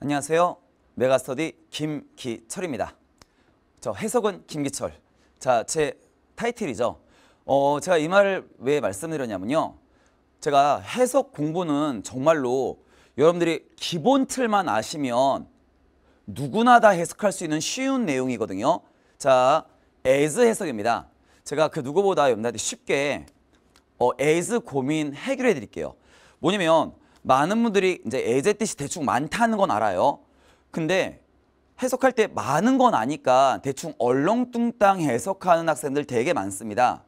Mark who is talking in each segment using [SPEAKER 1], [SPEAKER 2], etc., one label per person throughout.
[SPEAKER 1] 안녕하세요. 메가스터디 김기철입니다. 저 해석은 김기철. 자, 제 타이틀이죠. 어, 제가 이 말을 왜 말씀드렸냐면요. 제가 해석 공부는 정말로 여러분들이 기본 틀만 아시면 누구나 다 해석할 수 있는 쉬운 내용이거든요. 자, as 해석입니다. 제가 그 누구보다 여러분들한테 쉽게 어, as 고민 해결해 드릴게요. 뭐냐면 많은 분들이 이제 에제 뜻이 대충 많다는 건 알아요. 근데 해석할 때 많은 건 아니까 대충 얼렁뚱땅 해석하는 학생들 되게 많습니다.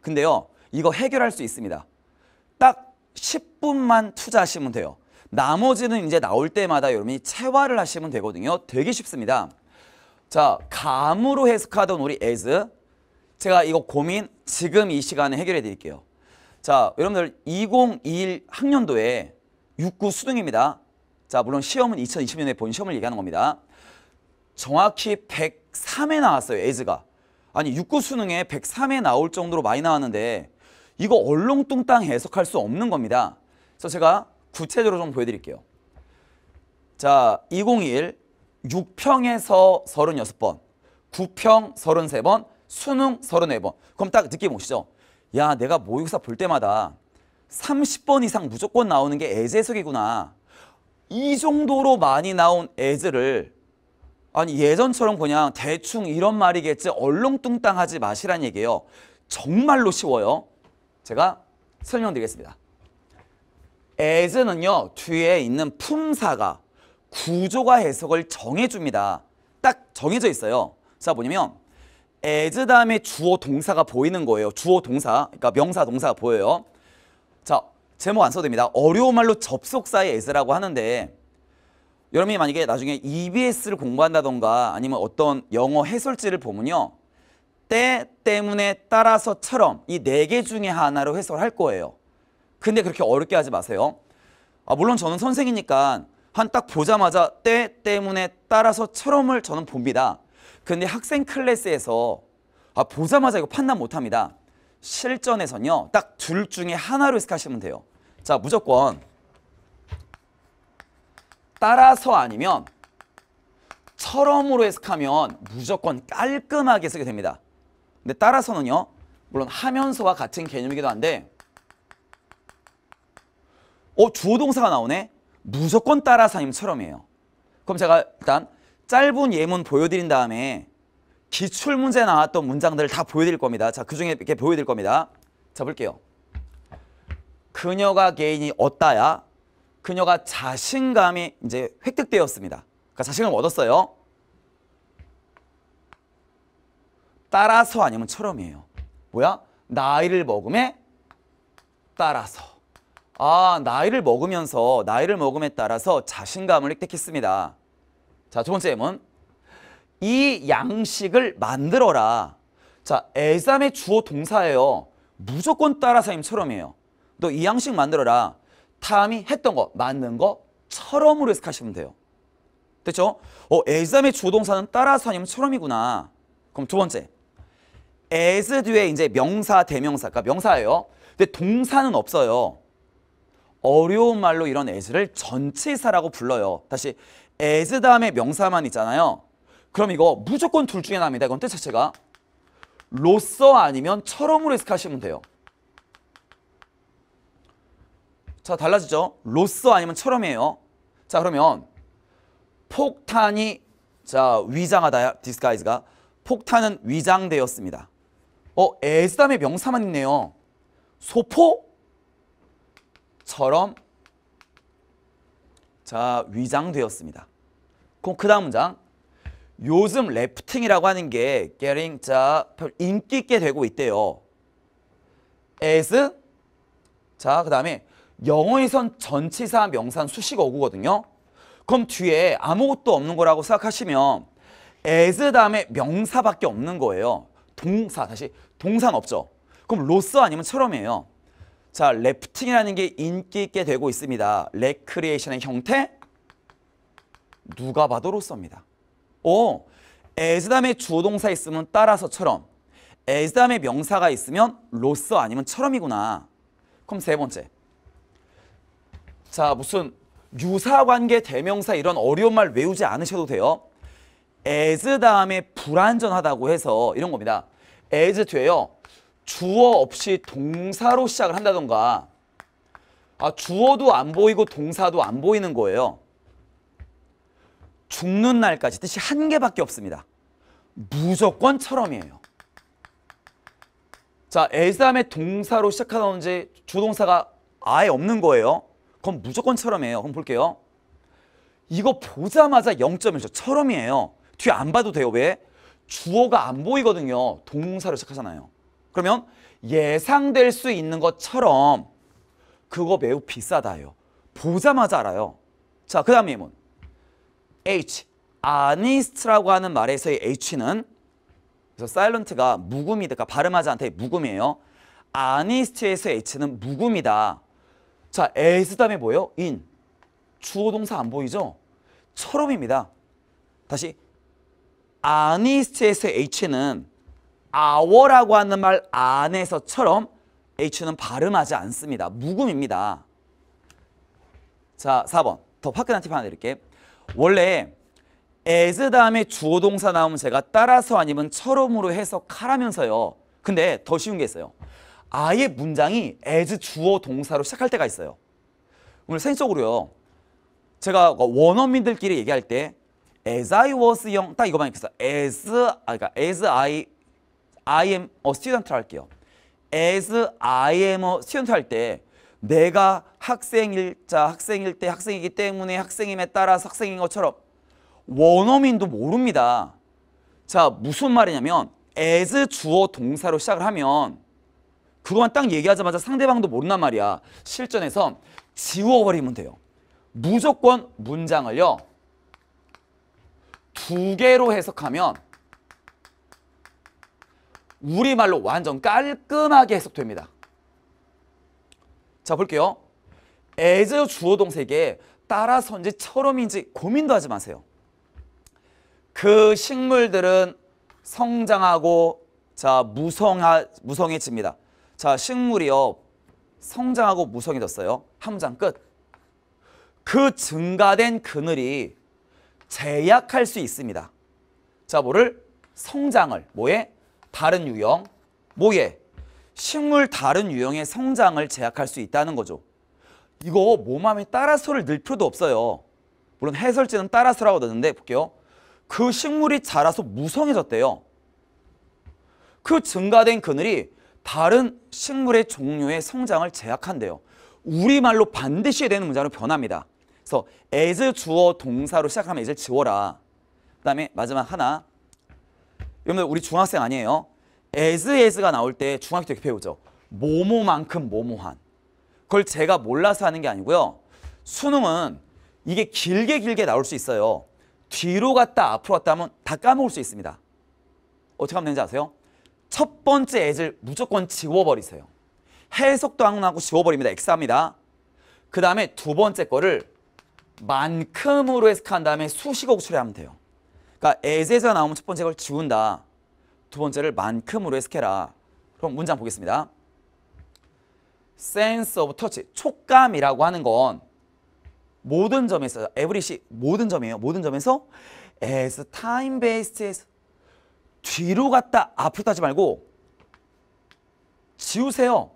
[SPEAKER 1] 근데요. 이거 해결할 수 있습니다. 딱 10분만 투자하시면 돼요. 나머지는 이제 나올 때마다 여러분이 체화를 하시면 되거든요. 되게 쉽습니다. 자, 감으로 해석하던 우리 as. 제가 이거 고민 지금 이 시간에 해결해 드릴게요. 자, 여러분들 2021 학년도에 6구 수능입니다. 자, 물론 시험은 2020년에 본 시험을 얘기하는 겁니다. 정확히 103에 나왔어요, 에즈가. 아니, 6구 수능에 103에 나올 정도로 많이 나왔는데 이거 얼렁뚱땅 해석할 수 없는 겁니다. 그래서 제가 구체적으로 좀 보여드릴게요. 자, 201 6평에서 36번, 9평 33번, 수능 34번. 그럼 딱 느낌 오시죠? 야, 내가 모의고사 볼 때마다 30번 이상 무조건 나오는 게 as 해석이구나. 이 정도로 많이 나온 as를 아니 예전처럼 그냥 대충 이런 말이겠지 얼렁뚱땅하지 마시란 얘기예요. 정말로 쉬워요. 제가 설명드리겠습니다. as는요 뒤에 있는 품사가 구조가 해석을 정해줍니다. 딱 정해져 있어요. 자 뭐냐면 as 다음에 주어 동사가 보이는 거예요. 주어 동사, 그러니까 명사 동사가 보여요. 자, 제목 안 써도 됩니다. 어려운 말로 접속사의 S라고 하는데 여러분이 만약에 나중에 EBS를 공부한다던가 아니면 어떤 영어 해설지를 보면요. 때, 때문에, 따라서처럼 이 네 개 중에 하나로 해설할 거예요. 근데 그렇게 어렵게 하지 마세요. 아, 물론 저는 선생이니까 한 딱 보자마자 때, 때문에, 따라서처럼을 저는 봅니다. 근데 학생 클래스에서 아, 보자마자 이거 판단 못합니다. 실전에서는요딱둘 중에 하나로 해석하시면 돼요. 자, 무조건 따라서 아니면 처럼으로 해석하면 무조건 깔끔하게 쓰게 됩니다. 근데 따라서는요. 물론 하면서와 같은 개념이기도 한데 어, 주어 동사가 나오네? 무조건 따라서 아니면 처럼이에요. 그럼 제가 일단 짧은 예문 보여드린 다음에 기출 문제 나왔던 문장들을 다 보여드릴 겁니다. 자, 그중에 이렇게 보여드릴 겁니다. 자, 볼게요. 그녀가 개인이 얻다야 그녀가 자신감이 이제 획득되었습니다. 그러니까 자신감을 얻었어요. 따라서 아니면 처럼이에요. 뭐야? 나이를 먹음에 따라서. 아, 나이를 먹으면서 나이를 먹음에 따라서 자신감을 획득했습니다. 자, 두 번째 예문. 이 양식을 만들어라. 자, 애삼의 주어 동사예요. 무조건 따라사임처럼이에요. 너 이 양식 만들어라. 탐이 했던 거, 맞는 거, 처럼으로 해석하시면 돼요. 됐죠? 어, as암의 주동사는 따라사임처럼이구나 그럼 두 번째. a 즈 뒤에 이제 명사, 대명사. 그러니까 명사예요. 근데 동사는 없어요. 어려운 말로 이런 a 즈를전체사라고 불러요. 다시 a 즈 다음에 명사만 있잖아요. 그럼 이거 무조건 둘 중에 나옵니다 이건 뜻 자체가. 로써 아니면 처럼으로 해석하시면 돼요. 자, 달라지죠? 로써 아니면 처럼이에요. 자, 그러면 폭탄이 자, 위장하다 디스가이즈가 폭탄은 위장되었습니다. 어, 에스담의 명사만 있네요. 소포처럼 자, 위장되었습니다. 그럼 그 다음 문장 요즘 래프팅이라고 하는 게 getting 자 인기 있게 되고 있대요. as 자 그다음에 영어에선 전치사 명사 수식어구거든요. 그럼 뒤에 아무것도 없는 거라고 생각하시면 as 다음에 명사밖에 없는 거예요. 동사 다시 동사는 없죠. 그럼 로스 아니면 처럼이에요. 자 래프팅이라는 게 인기 있게 되고 있습니다. 레크리에이션의 형태 누가 봐도 로스입니다 오, 에즈담의 주어 동사 있으면 따라서처럼 에즈담의 명사가 있으면 로서 아니면 처럼이구나. 그럼 세 번째. 자, 무슨 유사관계 대명사 이런 어려운 말 외우지 않으셔도 돼요. 에즈담의 불완전하다고 해서 이런 겁니다. 에즈 뒤에요. 주어 없이 동사로 시작을 한다던가 아, 주어도 안 보이고 동사도 안 보이는 거예요. 죽는 날까지 뜻이 한 개밖에 없습니다. 무조건처럼이에요. 자, 에삼의 동사로 시작하던지 조동사가 아예 없는 거예요. 그건 무조건처럼이에요. 그럼 볼게요. 이거 보자마자 0점이죠. 처럼이에요. 뒤에 안 봐도 돼요. 왜? 주어가 안 보이거든요. 동사로 시작하잖아요. 그러면 예상될 수 있는 것처럼 그거 매우 비싸다요. 보자마자 알아요. 자, 그 다음 예문. H, honest라고 하는 말에서의 H는 그래서 사일런트가 묵음이니까 그러니까 발음하지 않다. 묵음이에요. honest에서 H는 묵음이다. 자, as 다음에 뭐예요? in. 주어 동사 안 보이죠? 처럼입니다. 다시 honest에서 H는 our라고 하는 말 안에서처럼 H는 발음하지 않습니다. 묵음입니다. 자, 4번. 더 화끈한 팁 하나 드릴게요. 원래 as 다음에 주어 동사 나오면 제가 따라서 아니면 처럼으로 해석하라면서요. 근데 더 쉬운 게 있어요. 아예 문장이 as 주어 동사로 시작할 때가 있어요. 오늘 사적으로요 제가 그 원어민들끼리 얘기할 때 as I was young 딱 이거만 읽어요 as 아, 그러니까 as I I am a s t u d e n t 할게요. as I am a student 할때 내가 학생일 자 학생일 때 학생이기 때문에 학생임에 따라서 학생인 것처럼 원어민도 모릅니다. 자 무슨 말이냐면 as 주어 동사로 시작을 하면 그것만 딱 얘기하자마자 상대방도 모른단 말이야. 실전에선 지워버리면 돼요. 무조건 문장을요. 두 개로 해석하면 우리말로 완전 깔끔하게 해석됩니다. 자 볼게요. as 주어 동색에 따라서지처럼인지 고민도 하지 마세요. 그 식물들은 성장하고 자 무성하, 무성해집니다. 자 식물이요 성장하고 무성해졌어요. 한 문장 끝. 그 증가된 그늘이 제약할 수 있습니다. 자 뭐를? 성장을 뭐에? 다른 유형 뭐에? 식물 다른 유형의 성장을 제약할 수 있다는 거죠. 이거 모함이 따라서를 넣을 필요도 없어요. 물론 해설지는 따라서라고 넣는데 볼게요. 그 식물이 자라서 무성해졌대요. 그 증가된 그늘이 다른 식물의 종류의 성장을 제약한대요. 우리말로 반드시 되는 문장로 변합니다. 그래서 as 주어 동사로 시작하면 이제 지워라. 그 다음에 마지막 하나. 여러분들 우리 중학생 아니에요. as as가 나올 때 중학교 때 배우죠. 모모만큼 모모한. 그걸 제가 몰라서 하는 게 아니고요. 수능은 이게 길게 길게 나올 수 있어요. 뒤로 갔다 앞으로 갔다 하면 다 까먹을 수 있습니다. 어떻게 하면 되는지 아세요? 첫 번째 as를 무조건 지워버리세요. 해석도 안 하고 지워버립니다. x합니다. 그 다음에 두 번째 거를 만큼으로 해석한 다음에 수식어 구출하면 돼요. 그러니까 as에서 나오면 첫 번째 걸 지운다. 두 번째를 만큼으로 해석해라. 그럼 문장 보겠습니다. sense of touch, 촉감이라고 하는 건 모든 점에서, every, 모든 점이에요. 모든 점에서 as time b a s e d 뒤로 갔다 앞으로 따지 말고 지우세요.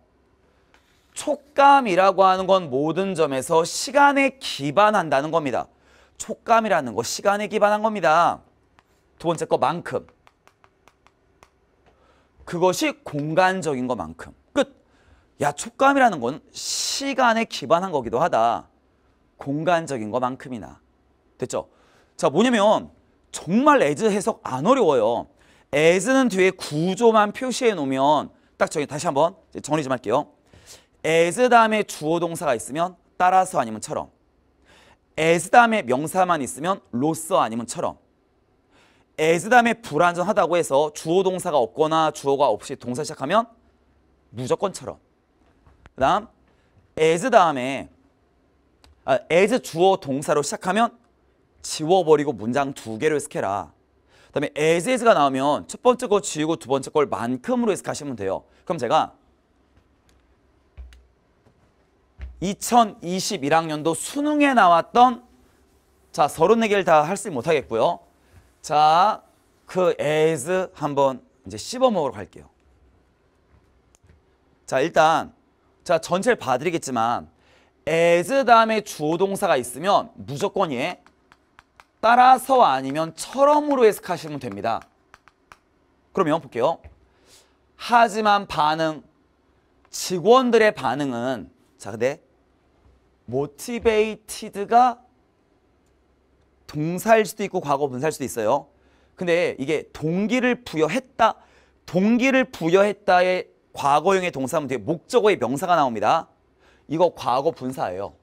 [SPEAKER 1] 촉감이라고 하는 건 모든 점에서 시간에 기반한다는 겁니다. 촉감이라는 거 시간에 기반한 겁니다. 두 번째 거 만큼. 그것이 공간적인 것만큼 끝. 야 촉감이라는 건 시간에 기반한 거기도 하다. 공간적인 것만큼이나. 됐죠? 자 뭐냐면 정말 as 해석 안 어려워요. as는 뒤에 구조만 표시해 놓으면 딱 저기 다시 한번 정리 좀 할게요. as 다음에 주어 동사가 있으면 따라서 아니면처럼 as 다음에 명사만 있으면 로서 아니면처럼 에즈 다음에 불완전하다고 해서 주어 동사가 없거나 주어가 없이 동사 시작하면 무조건처럼. 그 다음 에즈 다음에 아, a 주어 동사로 시작하면 지워버리고 문장 두 개로 해석해라. 그 다음에 에즈 에즈가 나오면 첫 번째 거 지우고 두 번째 걸 만큼으로 해석하시면 돼요. 그럼 제가 2021학년도 수능에 나왔던 자 34개를 다 할 수 못하겠고요. 자, 그 as 한번 이제 씹어 먹으러 갈게요. 자, 일단 자, 전체를 봐드리겠지만 as 다음에 주어 동사가 있으면 무조건 예. 따라서 아니면 처럼으로 해석하시면 됩니다. 그러면 볼게요. 하지만 반응, 직원들의 반응은 자 근데 m o t i v a 가 동사일 수도 있고 과거 분사일 수도 있어요. 근데 이게 동기를 부여했다. 동기를 부여했다의 과거형의 동사면 되게 목적어의 명사가 나옵니다. 이거 과거 분사예요.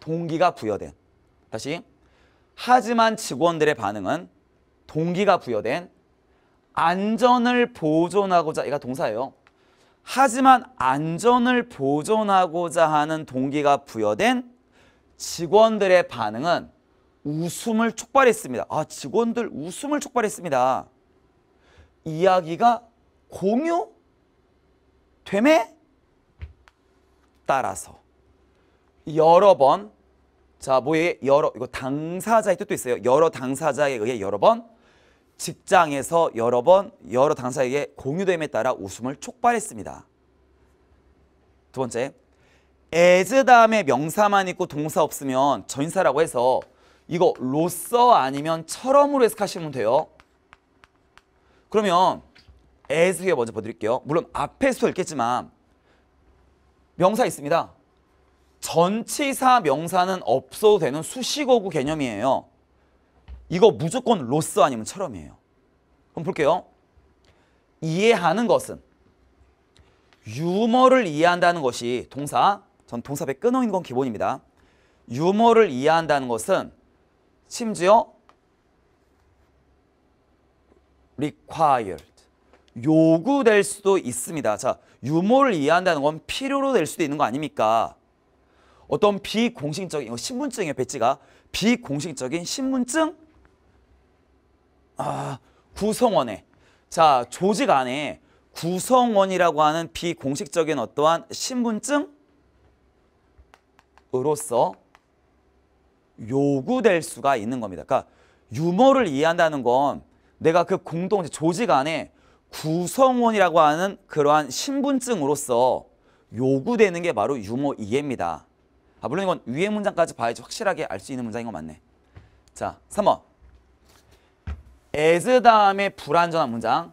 [SPEAKER 1] 동기가 부여된. 다시 하지만 직원들의 반응은 동기가 부여된 안전을 보존하고자 이가 동사예요. 하지만 안전을 보존하고자 하는 동기가 부여된 직원들의 반응은 웃음을 촉발했습니다. 아, 직원들 웃음을 촉발했습니다. 이야기가 공유 됨에 따라서 여러 번, 자, 뭐에 여러, 이거 당사자의 뜻도 있어요. 여러 당사자에 의해 여러 번, 직장에서 여러 번, 여러 당사에게 공유됨에 따라 웃음을 촉발했습니다. 두 번째, as 다음 명사만 있고 동사 없으면 전사라고 해서 이거 로써 아니면 처럼으로 해석하시면 돼요. 그러면 as 에 먼저 보드릴게요. 물론 앞에서도 읽겠지만 명사 있습니다. 전치사 명사는 없어도 되는 수식어구 개념이에요. 이거 무조건 로스 아니면 처럼이에요. 그럼 볼게요. 이해하는 것은 유머를 이해한다는 것이 동사, 전 동사 배 끊어 있는 건 기본입니다. 유머를 이해한다는 것은 심지어 required 요구될 수도 있습니다. 자, 유모를 이해한다는 건 필요로 될 수도 있는 거 아닙니까? 어떤 비공식적인 신분증의 배지가 비공식적인 신분증 아, 구성원의 자, 조직 안에 구성원이라고 하는 비공식적인 어떠한 신분증 으로서 요구될 수가 있는 겁니다. 그러니까 유머를 이해한다는 건 내가 그 공동체 조직 안에 구성원이라고 하는 그러한 신분증으로서 요구되는 게 바로 유머 이해입니다. 아, 물론 이건 위의 문장까지 봐야지 확실하게 알 수 있는 문장인 건 맞네. 자, 3번. as 다음에 불완전한 문장.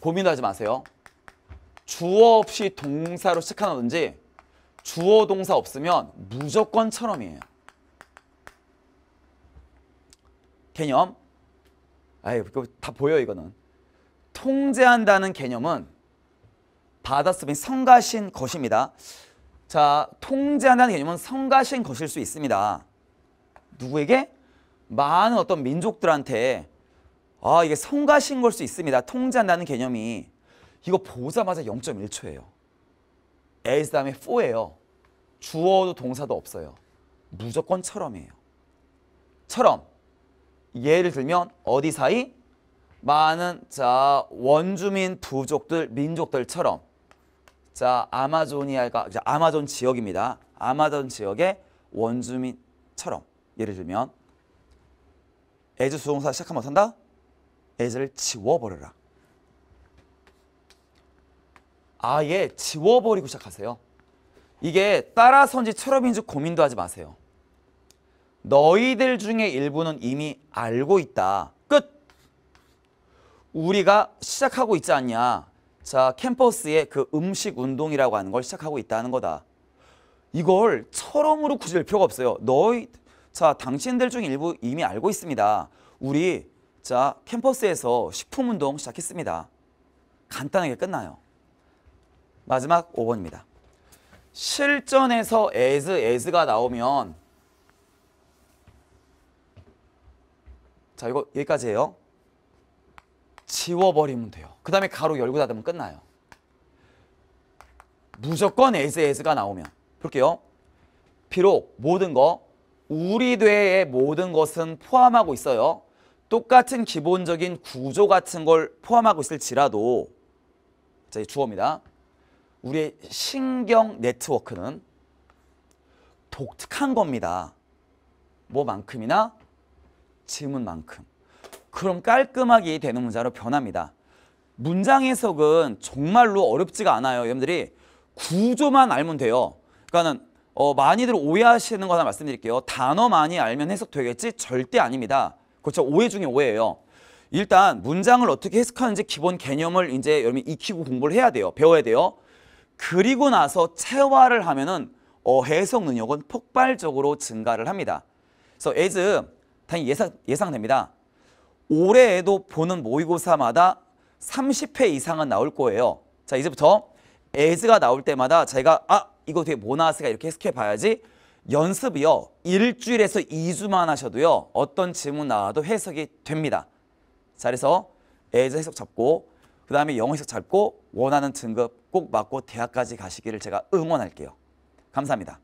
[SPEAKER 1] 고민 하지 마세요. 주어 없이 동사로 시작하든지 주어 동사 없으면 무조건처럼이에요. 개념. 아이, 다 보여 이거는. 통제한다는 개념은 받아쓰인 성가신 것입니다. 자, 통제한다는 개념은 성가신 것일 수 있습니다. 누구에게? 많은 어떤 민족들한테 아, 이게 성가신 걸 수 있습니다. 통제한다는 개념이. 이거 보자마자 0.1초예요. as 다음에 for예요. 주어도 동사도 없어요. 무조건처럼이에요. 처럼 예를 들면 어디 사이? 많은 자 원주민 부족들 민족들처럼 자 아마조니아가 아마존 지역입니다. 아마존 지역의 원주민처럼 예를 들면 에즈 수동사 시작하면 어다 에즈를 지워버려라. 아예 지워버리고 시작하세요. 이게 따라서지 체럽인지 고민도 하지 마세요. 너희들 중에 일부는 이미 알고 있다. 끝! 우리가 시작하고 있지 않냐. 자, 캠퍼스의 그 음식 운동이라고 하는 걸 시작하고 있다는 거다. 이걸 처럼으로 굳이 필요가 없어요. 너희, 자, 당신들 중 일부 이미 알고 있습니다. 우리, 자, 캠퍼스에서 식품 운동 시작했습니다. 간단하게 끝나요. 마지막 5번입니다. 실전에서 as, as가 나오면 자 이거 여기까지 해요. 지워버리면 돼요. 그 다음에 가로 열고 닫으면 끝나요. 무조건 as, as가 나오면 볼게요. 비록 모든 거 우리 되의 모든 것은 포함하고 있어요. 똑같은 기본적인 구조 같은 걸 포함하고 있을지라도 자, 주어입니다. 우리의 신경 네트워크는 독특한 겁니다. 뭐만큼이나 지문만큼. 그럼 깔끔하게 되는 문자로 변합니다. 문장 해석은 정말로 어렵지가 않아요. 여러분들이 구조만 알면 돼요. 그러니까는 어, 많이들 오해하시는 거 하나 말씀드릴게요. 단어 많이 알면 해석되겠지? 절대 아닙니다. 그렇죠. 오해 중에 오해예요. 일단 문장을 어떻게 해석하는지 기본 개념을 이제 여러분이 익히고 공부를 해야 돼요. 배워야 돼요. 그리고 나서 체화를 하면은 어, 해석 능력은 폭발적으로 증가를 합니다. 그래서 as 당연히 예상, 예상됩니다. 올해에도 보는 모의고사마다 30회 이상은 나올 거예요. 자 이제부터 as가 나올 때마다 제가 아 이거 되게 모나스가 이렇게 해석해 봐야지 연습이요. 일주일에서 2주만 하셔도요. 어떤 질문 나와도 해석이 됩니다. 자 그래서 as 해석 잡고 그 다음에 영어 해석 잡고 원하는 등급 꼭 맞고 대학까지 가시기를 제가 응원할게요. 감사합니다.